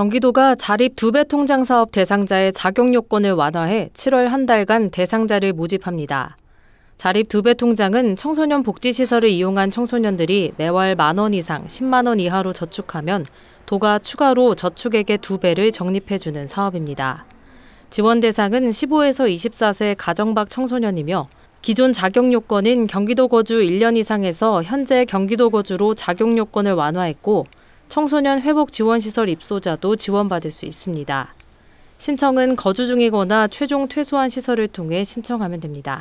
경기도가 자립 두 배 통장 사업 대상자의 자격 요건을 완화해 7월 한 달간 대상자를 모집합니다. 자립 두 배 통장은 청소년 복지시설을 이용한 청소년들이 매월 만 원 이상 10만 원 이하로 저축하면 도가 추가로 저축액의 두 배를 적립해주는 사업입니다. 지원 대상은 15에서 24세 가정밖 청소년이며 기존 자격 요건인 경기도 거주 1년 이상에서 현재 경기도 거주로 자격 요건을 완화했고 청소년 회복 지원시설 입소자도 지원받을 수 있습니다. 신청은 거주 중이거나 최종 퇴소한 시설을 통해 신청하면 됩니다.